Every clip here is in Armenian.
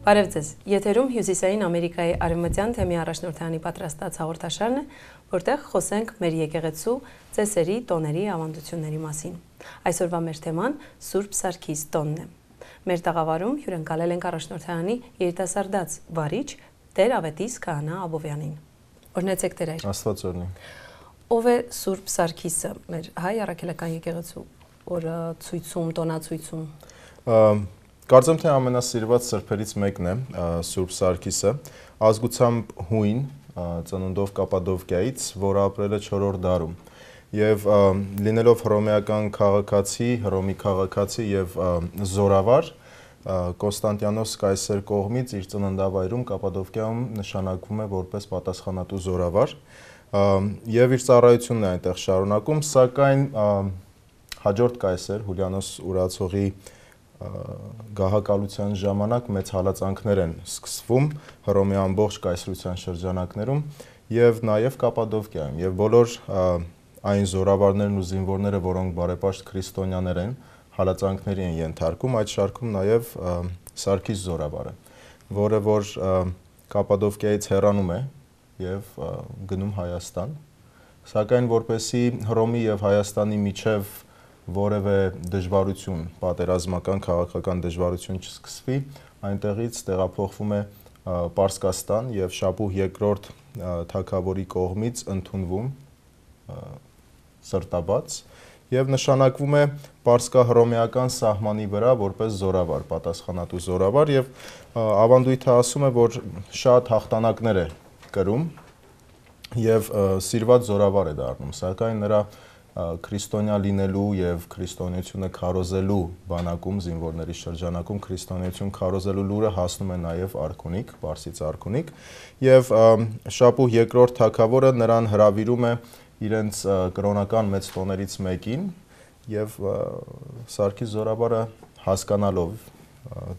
Բարև ձեզ։ Եթերում Հյուսիսային Ամերիկայի արևմտյան թեմի առաջնորդանի պատրաստած հաղորդաշարն է, որտեղ խոսենք մեր եկեղեցու ծեսերի, տոների ավանդությունների մասին։ Այսօրվա մեր թեման Սուրբ Սարգիս տոնն է։ Մեր տաղավարում հյուրընկալել ենք առաջնորդանի երիտասարդած վարիչ Տեր Ավետիս Քահանա Աբովյանին։ Օրհնեցեք Տեր այր։ Աստված օրհնի։ Ով է Սուրբ Սարգիսը, մեր հայ առաքելական եկեղեցու օրը ցույցում, տոնացույցում։ Կարծեմ թե ամենասիրված սրբերից մեկն է Սուրբ Սարգիսը, ազգությամբ հույն, ծնունդով Կապադովկիայից, որը ապրել է 4-րդ դարում։ Եվ լինելով հռոմեական քաղաքացի, հռոմի քաղաքացի եւ զորավար, Կոստանտիանոս Կայսեր կողմից իր ծննդավայրում Կապադովկիայում նշանակվում է որպես պատասխանատու զորավար եւ իր ծառայությունն է այնտեղ շարունակում, սակայն հաջորդ Կայսեր Հուլիանոս Ուրացողի գահակալության ժամանակ մեծ հալածանքներ են սկսվում Հռոմի ամբողջ կայսրության շրջանակներում եւ նաեւ Կապադովկիայում եւ բոլոր այն զորավարներն ու զինվորները, որոնք բարեպաշտ քրիստոնյաներ են, հալածանքների են ենթարկում, այդ շարքում նաեւ Սարգիս զորավարը, որը որ Կապադովկիայից հեռանում է եւ գնում Հայաստան։ Սակայն որպեսի Հռոմի եւ Հայաստանի միջև որևէ դժվարություն, պատերազմական քաղաքական դժվարություն չսկսվի, այնտեղից տեղափոխվում է Պարսկաստան եւ Շապուհ երկրորդ թակավորի կողմից ընդունվում սրտաբաց եւ նշանակվում է Պարսկա-հռոմեական սահմանի վրա որպես զորավար, պատասխանատու զորավար եւ ավանդույթը ասում է, որ շատ հաղթանակներ է կրում եւ սիրված զորավար է դառնում, սակայն նրա դա քրիստոնյա լինելու եւ քրիստոնեությունը քարոզելու բանակում զինվորների շրջանակում քրիստոնեություն քարոզելու լուրը հասնում է նաեւ արքունիկ, Պարսից արքունիկ եւ Շապուհ երկրորդ թակավորը նրան հրավիրում է իրենց կրոնական մեծ տոներից մեկին եւ Սարգիս Զորաբարը հասկանալով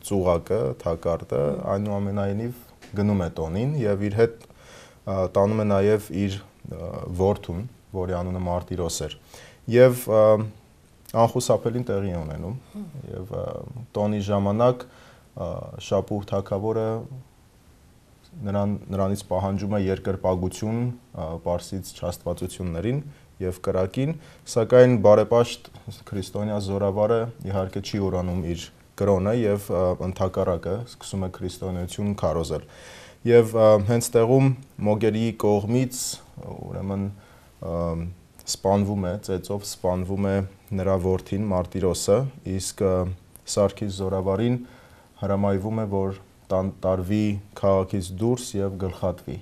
ծուղակը, թակարդը այնուամենայնիվ գնում է տոնին եւ իր հետ տանում է նաեւ իր որդուն որի անունը Մարտիրոս էր։ Եվ անխուսափելին տեղի ունենում եւ տոնի ժամանակ շապուհ թակավորը նրան նրանից պահանջում է երկրպագություն Պարսից չհաստվածություններին եւ կրակին, սակայն բարեպաշտ քրիստոնյա զորավարը իհարկե չի ուրանում իր կրոնը եւ ընդհակառակը սկսում է քրիստոնեություն քարոզել։ Եվ հենց տեղում մոգերի կողմից ուրեմն ու սպանվում է, ծեծով սպանվում է նրա որդին Մարտիրոսը, իսկ Սարգիս Զորավարին հրամայվում է, որ տարվի քաղաքից դուրս եւ գլխատվի։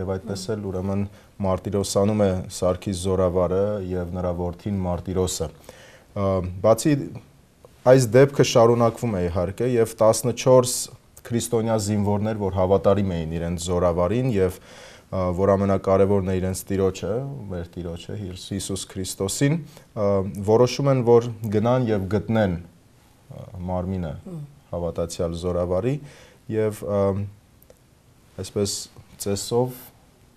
Եվ այդպես էլ ուրեմն Մարտիրոսանում է Սարգիս Զորավարը եւ նրա որդին Մարտիրոսը։ Բացի այս դեպքը շարունակվում է իհարկե եւ 14 քրիստոնյա զինվորներ, որ հավատարիմ էին իրենց Զորավարին եւ և որ ամենակարևորն է իրենց Տիրոջը, մեր Տիրոջը, Հիսուս Քրիստոսին, որոշում են, որ գնան եւ գտնեն մարմինը հավատացյալ զորավարի եւ այսպես ծեսով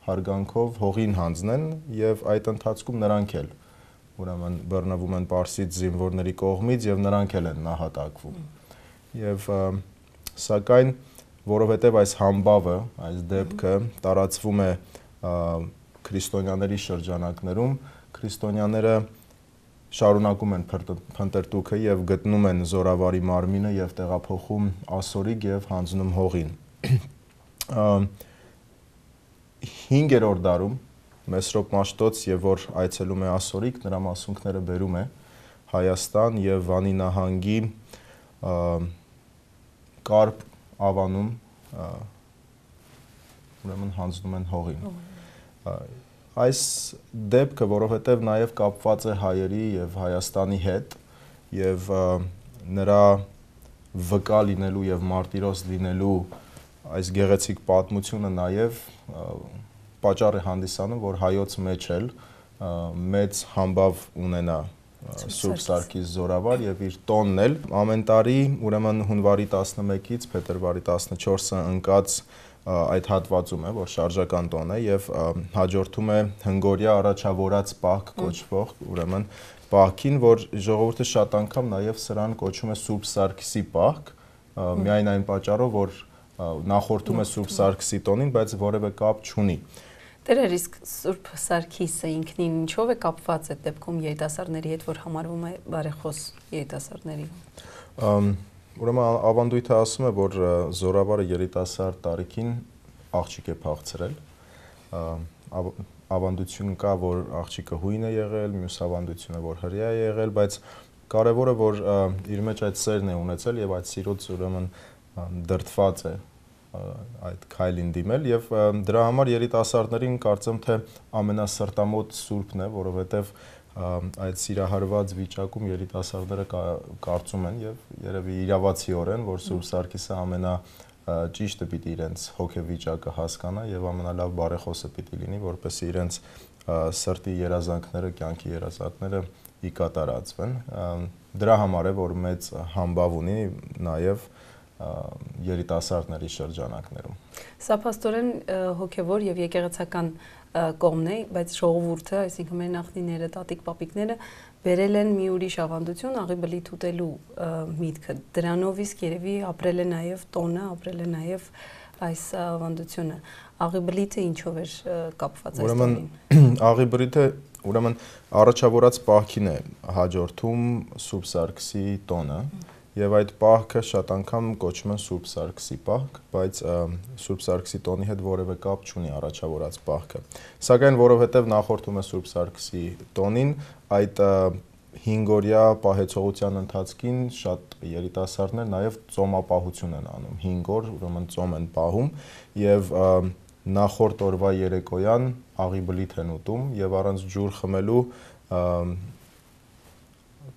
հարգանքով հողին հանձնեն եւ այդ ընթացքում նրանք էլ ուրեմն բռնվում են Պարսից զինվորների կողմից եւ նրանք էլ են նահատակվում։ Եվ սակայն և, որովհետև այս համբավը, այս դեպքը տարածվում է քրիստոնյաների շրջանակներում, քրիստոնյաները շարունակում են փնտրտուքը եւ գտնում են զորավարի մարմինը եւ տեղափոխում ասորիկ եւ հանձնում հողին։ 5-րդ դարում Մեսրոպ Մաշտոց եւ որ այցելում է ասորիկ, նրա մասունքները բերում է Հայաստան եւ Վանի նահանգի կարբ ավանում ուրեմն հանձնում են հողին։ Այս դեպքը, որովհետև նաև կապված է հայերի եւ Հայաստանի հետ եւ նրա վկա լինելու եւ մարտիրոս լինելու այս գեղեցիկ պատմությունը նաև պատճառ է հանդիսանում, որ հայոց մեջ էլ մեծ համբավ ունենա Սուրբ Սարգիս Զորավար եւ իր տոնն էլ ամեն տարի ուրեմն հունվարի 11-ից փետրվարի 14-ը ընկած այդ հատվածում է, որ շարժական տոն է եւ հաջորդում է հնգորյա առաջավորած պահք կոչվող, ուրեմն պահքին, որ ժողովուրդը շատ անգամ նաեւ սրան կոչում է Սուրբ Սարգսի պահք, միայն այն պատճառով, որ նախորդում է Սուրբ Սարգսի տոնին, բայց որևէ կապ չունի։ Ա, Տերեր, իսկ Սուրբ Սարգիսը ինքնին ինչով է կապված այդ դեպքում երիտասարդների հետ, որ համարվում է բարեխոս երիտասարդների։ Ուրեմն ավանդույթը ասում է, որ զորավարը երիտասարդ տարիքին աղջիկ է փախցրել։ Ավանդություն կա, որ աղջիկը հույն է եղել, մյուս ավանդությունը որ հրյա է եղել, բայց կարևորը որ իր մեջ այդ սերն է ունեցել եւ այդ սիրոց ուրեմն դրթված է այդ քայլին դիմել եւ դրա համար երիտասարդներին կարծեմ թե ամենասրտամոտ սուրբն է, որովհետեւ այդ սիրահարված վիճակում երիտասարդները կարծում են եւ երևի իրավացիորեն, որ Սուրբ Սարգիսը ամենա ճիշտը պիտի իրենց հոգեվիճակը հասկանա եւ ամենալավ բարեխոսը պիտի լինի, որպեսզի իրենց սրտի երազանքները, կյանքի երազանքները ի կատարածվեն։ Դրա համար է, որ մեծ համբավ ունի նաեւ և, երիտասարդների շրջանակներում։ Սա փաստորեն հոգևոր եւ եկեղեցական կողմն է, բայց ժողովուրդը, այսինքն մեր նախնիները, տատիկ պապիկները բերել են մի ուրիշ ավանդություն աղի բլիթ ուտելու միտքը։ Դրանով իսկ երևի ապրել է նաեւ տոնը, ապրել է նաեւ այս ավանդությունը։ Աղի բլիթը ինչով է կապված այս տոնին։ Ուրեմն աղի բլիթը ուրեմն առաջավորած պահքին է հաջորդում Սուրբ Սարգսի տոնը։ Ա եւ այդ պահքը շատ անգամ կոչում են Սուրբ Սարգսի պահք, բայց Սուրբ Սարգսի տոնի հետ որևէ կապ չունի առաջավորած պահքը։ Սակայն որովհետեւ նախորդում է Սուրբ Սարգսի տոնին, այդ հինգորյա պահեցողության ընթացքին շատ երիտասարդներ նաև ծոմապահություն են անում։ 5 օր, ուրեմն ծոմ են պահում եւ նախորդ օրվա երեկոյան աղի բլիթ են ուտում եւ առանց ջուր խմելու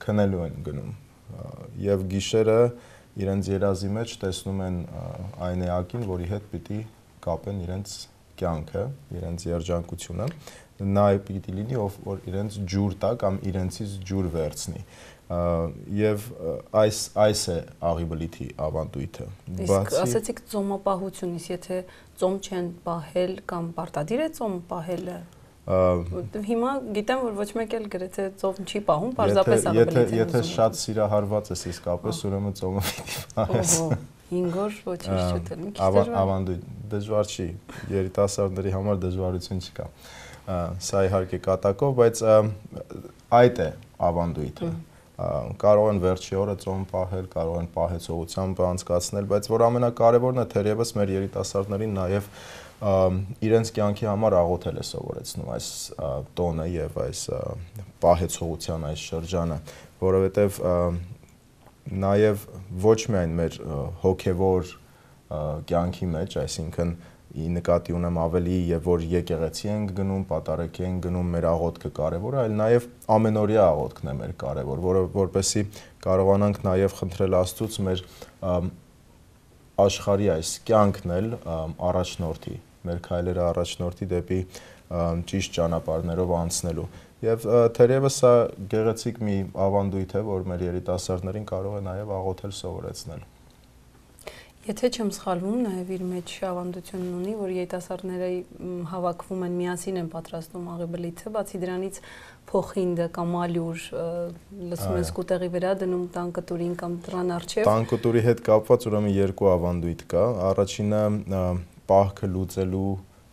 քնելու են գնում եւ գիշերը իրենց երազի մեջ տեսնում են այն էակին, որի հետ պիտի կապեն իրենց կյանքը, իրենց երջանկությունը, նա պիտի լինի, ով որ իրենց ջուր տա կամ իրենցից ջուր վերցնի։ Եվ այս այս է աղիբլիթի ավանդույթը։ Իսկ ասացիք ծոմապահությունից, եթե ծոմ չեն պահել կամ պարտադիր է ծոմ պահելը Հիմա գիտեմ, որ ոչ մեկ էլ գրեթե ծով չի պահում, parzapes աբելից։ Եթե եթե շատ սիրահարված ես իսկապես, ուրեմն ծովը պիտի պահես։ Օհո, 5 օր ոչինչ չուտել, մի քիչ դժվար։ Ավանդույթ դժվար չի, երիտասարդների համար դժվարություն չկա։ Սա իհարկե կատակով, բայց այդ է ավանդույթը կարող են վերջի օրը ծոմ պահել, կարող են պահեցողությամբ անցկացնել, բայց որ ամենակարևորն է թերևս մեր երիտասարդներին նաև իրենց կյանքի համար աղոթել է սովորեցնում այս տոնը եւ այս պահեցողության այս շրջանը, որովհետեւ նաեւ ոչ միայն մեր հոգեվոր կյանքի մեջ, այսինքն ի նկատի ունեմ ավելի եւ որ եկեղեցի ենք գնում, պատարագի ենք գնում, մեր աղոթքը կարեւոր է, այլ նաեւ ամենօրյա աղոթքն է մեր կարեւոր, որը որպեսի կարողանանք նաեւ խնդրել Աստծուց մեր աշխարհի այս կյանքն էլ առաջնորդի մեր քայլերը առաջնորդի դեպի ճիշտ ճանապարհներով անցնելու։ Եվ թերևս սա գեղեցիկ մի ավանդույթ է, որ մեր երիտասարդներին կարող է նաև աղոթել սովորեցնել։ Եթե չեմ սխալվում, նաև իր մեջ ավանդությունն ունի, որ երիտասարդները հավաքվում են միասին են պատրաստում աղեբլիցը, բացի դրանից փոխինդը կամ ալյուր լսում ես կուտեղի վրա դնում տանկտուրին կամ դրան արջև։ Տանկտուրի հետ կապված ուրեմն երկու ավանդույթ կա։ Առաջինը պահքը լուծելու,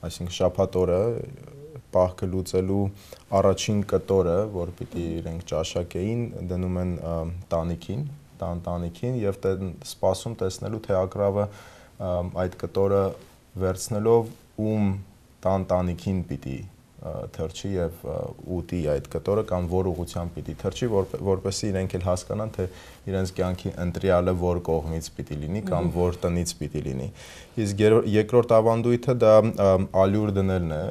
այսինքն շաբաթ օրը պահքը լուծելու առաջին կտորը, որ պիտի իրենք ճաշակեին, դնում են տանիքին, տան տանիքին եւ սպասում տեսնելու թե ակրավը այդ կտորը վերցնելով ում տան տանիքին պիտի թրջի եւ ուտի այդ կտորը կամ որ ուղությամբ պիտի թրջի որ, որպեսզի իրենք էլ հասկանան թե իրենց կյանքի ընտրյալը որ կողմից պիտի լինի կամ որ տնից պիտի լինի իսկ երկրորդ ավանդույթը դա ալյուր դնելն է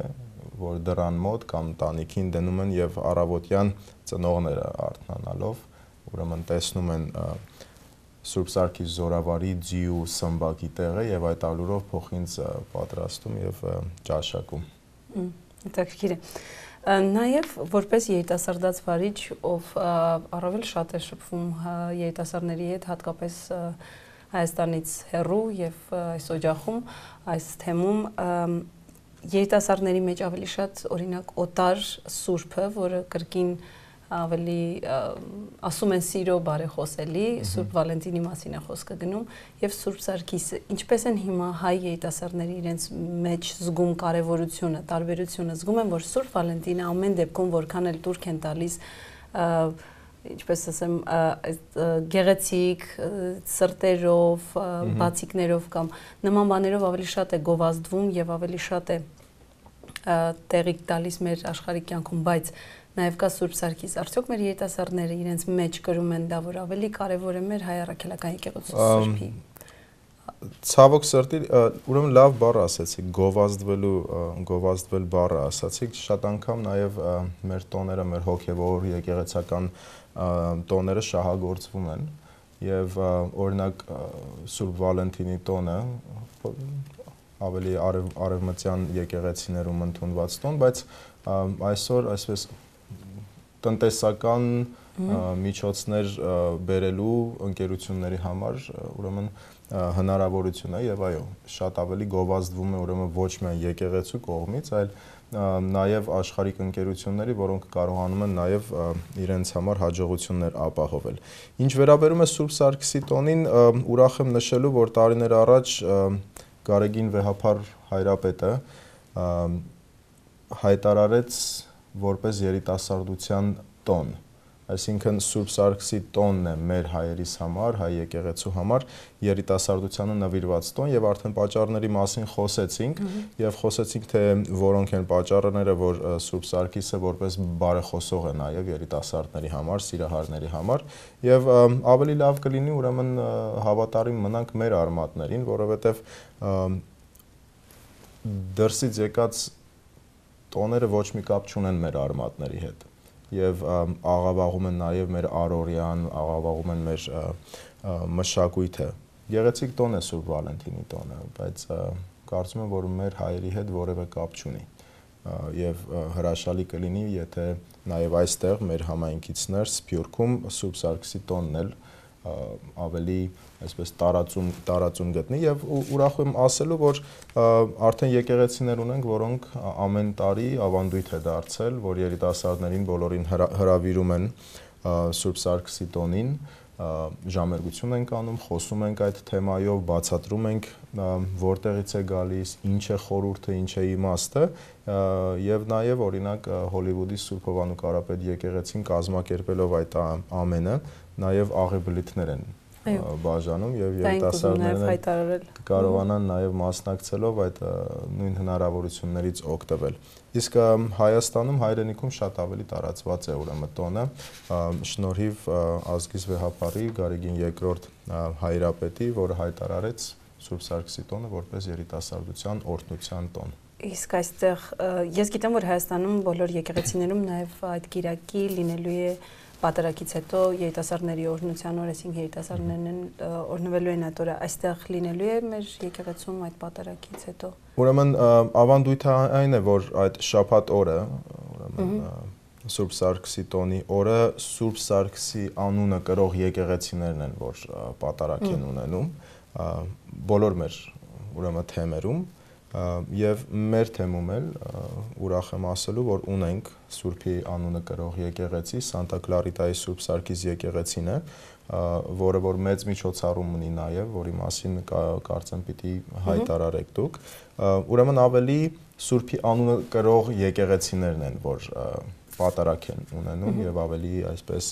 որ դրան մոտ կամ տանիքին դնում են եւ առավոտյան ծնողները արթնանալով ուրեմն տեսնում են Սուրբ Սարգիս Զորավարի ձիու սմբակի տեղը եւ այդ ալուրով փոխինձ պատրաստում եւ ճաշակում։ Ա, Հետաքրքիր է։ Նաև որպես երիտասարդաց վարիչ, ով առավել շատ է շփվում երիտասարդների հետ, հատկապես Հայաստանից հեռու եւ այս օջախում, այս թեմում երիտասարդների մեջ ավելի շատ օրինակ օտար սուրբը, որը կրկին ավելի ասում են սիրո բարեխոսելի Սուրբ Վալենտինի մասին է խոսքը գնում եւ Սուրբ Սարգիսը ինչպես են հիմա հայ երիտասարդները իրենց մեջ զգում կարեւորությունը տարբերությունը զգում են որ Սուրբ Վալենտինը ամեն դեպքում որքան էլ турք են տալիս ինչպես ասեմ, այդ գեղեցիկ սրտերով, բացիկներով կամ նման բաներով ավելի շատ է գովազդվում եւ ավելի շատ է տեղիք տալիս մեր աշխարհի կյանքում, բայց նաև կա Սուրբ Սարգիս։ Արդյոք մեր երիտասարդները իրենց մեջ գրում են դա, որ ավելի կարևոր է մեր հայ առաքելական եկեղեցու սրբի։ Ցավոք սրտի, ուրեմն լավ բառ ասացիք, գովազդվելու, գովազդվել բառը ասացիք, շատ անգամ նաև մեր տոները, մեր հոգևոր եկեղեցական տոները շահագործվում են եւ օրինակ Սուրբ Վալենտինի տոնը ավելի արև արևմտյան եկեղեցիներում ընդունված տոն, բայց այսօր այսպես տնտեսական միջոցներ բերելու ընկերությունների համար ուրեմն հնարավորություն է եւ այո շատ ավելի գովազդվում է ուրեմն ոչ միայն եկեղեցու կողմից, այլ նաեւ աշխարհիկ ընկերությունների, որոնք կարողանում են նաեւ իրենց համար հաջողություններ ապահովել։ Ինչ վերաբերում է Սուրբ Սարգսի տոնին, ուրախ եմ նշելու, որ տարիներ առաջ Գարեգին Վեհապար հայրապետը հայտարարեց որպես երիտասարդության տոն։ Այսինքն Սուրբ Սարգսի տոնն է մեր հայերիս համար, հայ եկեղեցու համար երիտասարդությանը նվիրված տոն եւ արդեն պատճառների մասին խոսեցինք եւ խոսեցինք թե որոնք են պատճառները, որ Սուրբ Սարգիսը որպես բարեխոսող է նաեւ երիտասարդների համար, սիրահարների համար եւ ավելի լավ կլինի ուրեմն հավատարիմ մնանք մեր արմատներին, որովհետեւ դրսից եկած տոները ոչ մի կապ չունեն մեր արմատների հետ եւ աղավաղում են նաեւ մեր արորյան, աղավաղում են մեր մշակույթը։ Գեղեցիկ տոն է Սուրբ Վալենտինի տոնը, բայց կարծում եմ, որ մեր հայերի հետ որևէ կապ չունի եւ հրաշալի կլինի, եթե նաեւ այստեղ մեր համայնքիցներ Սփյուռքում Սուրբ Սարգսի տոնն էլ ավելի այսպես տարածում տարածում գտնի եւ ուրախ եմ ասելու որ արդեն եկեղեցիներ ունենք որոնք ամեն տարի ավանդույթ է դարձել որ երիտասարդներին բոլորին հրավիրում են Սուրբ Սարգսի տոնին հա, ժամերգություն ենք անում, խոսում ենք այդ թեմայով, բացատրում ենք որտեղից է գալիս, ինչ է խորուրդը, ինչ է իմաստը, եւ նաեւ օրինակ Հոլիվուդի Սուրբ Հովանու Կարապետ եկեղեցին կազմակերպելով այդ ամենը, նաեւ աղեբլիթներ են բաժանում եւ երիտասարդները կարողանան նաեւ մասնակցելով այդ նույն հնարավորություններից օգտվել։ Իսկ Հայաստանում հայրենիքում շատ ավելի տարածված է ուրեմն տոնը շնորհիվ ազգիս վեհապարի Գարեգին II հայրապետի, որը հայտարարեց Սուրբ Սարգսի տոնը որպես երիտասարդության օրտնության տոն։ Իսկ այստեղ ես գիտեմ, որ Հայաստանում բոլոր եկեղեցիներում նաև այդ գիրակի լինելու է Պատարակից հետո երիտասարդների օրհնության օր, այսինքն երիտասարդներն են օրնվելու են այդ օրը, այստեղ լինելու է մեր եկեղեցում այդ պատարակից հետո։ Ուրեմն ավանդույթը այն է, որ այդ շաբաթ օրը, ուրեմն Սուրբ Սարգսի տոնի օրը Սուրբ Սարգսի անունը կրող եկեղեցիներն են, որ պատարակ են ունենում բոլոր մեր ուրեմն թեմերում եւ մեր թեմում էլ ուրախ եմ ասելու, որ ունենք Սուրբի անունը կրող եկեղեցի, Սանտա Կլարիտայի Սուրբ Սարգիս եկեղեցին է, որը որ մեծ միջոցառում ունի նաեւ, որի մասին կարծեմ պիտի հայտարարեք դուք։ Ուրեմն ավելի Սուրբի անունը կրող եկեղեցիներն են, որ պատարակ են ունենում եւ ավելի այսպես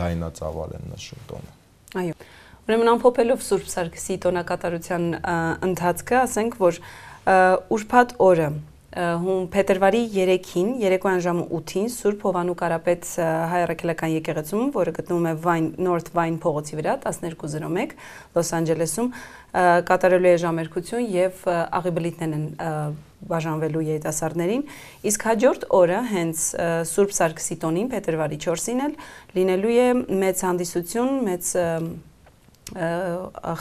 լայնածավալ են նշում տոնը։ Այո։ Ուրեմն ամփոփելով Սուրբ Սարգսի տոնակատարության ընթացքը, ասենք որ և, ուրբաթ օրը հուն փետրվարի 3-ին, երեկոյան ժամը 8-ին Սուրբ Հովանու Կարապետ հայրաքելական եկեղեցում, որը գտնվում է Vine North Vine փողոցի վրա 1201 Լոս Անջելեսում, կատարելու է ժամերկություն եւ աղիբլիտներն են բաժանվելու երիտասարդներին, իսկ հաջորդ օրը հենց Սուրբ Սարգսի տոնին փետրվարի 4-ին էլ լինելու է մեծ հանդիսություն, մեծ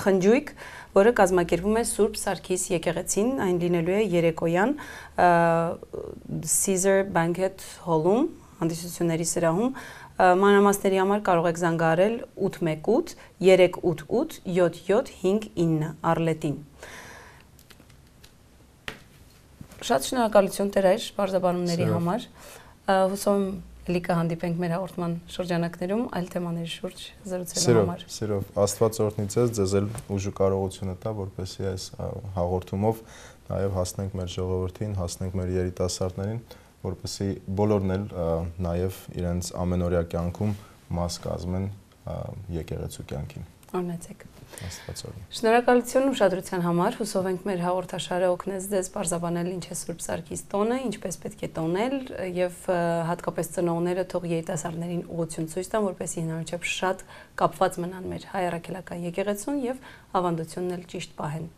խնջույք որը կազմակերպում է Սուրբ Սարգիս եկեղեցին, այն լինելու է երեկոյան Caesar Banquet Hall-ում, հանդիսությունների սրահում, մանրամասների համար կարող եք զանգարել 818 388 7759 Արլետին։ Շատ շնորհակալություն Տերայր բարձաբանումների համար։ Հուսով եմ Էլի կհանդիպենք մեր հաղորդման շրջանակներում այլ թեմաների շուրջ զրուցելու համար։ Սիրով, Աստված օրհնի ձեզ, ձեզ էլ ուժը կարողությունը տա, որպեսզի այս հաղորդումով նաև հասնենք մեր ժողովրդին, հասնենք մեր երիտասարդներին, որպեսզի բոլորն էլ նաև իրենց ամենօրյա կյանքում մաս կազմեն եկեղեցու կյանքին։ Օրհնեցեք։ Աստված օրհնի։ Շնորհակալություն ուշադրության համար։ Հուսով ենք մեր հաղորդաշարը օգնեց ձեզ բարձաբանել ինչ է Սուրբ Սարգիս տոնը, ինչպես պետք է տոնել եւ հատկապես ծնողները թող երիտասարդներին ուղղություն ցույց տան, որպեսզի հնարավորիչապ շատ կապված մնան մեր հայ առաքելական եկեղեցուն եւ ավանդությունն էլ ճիշտ պահեն։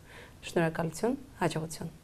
Շնորհակալություն, հաջողություն։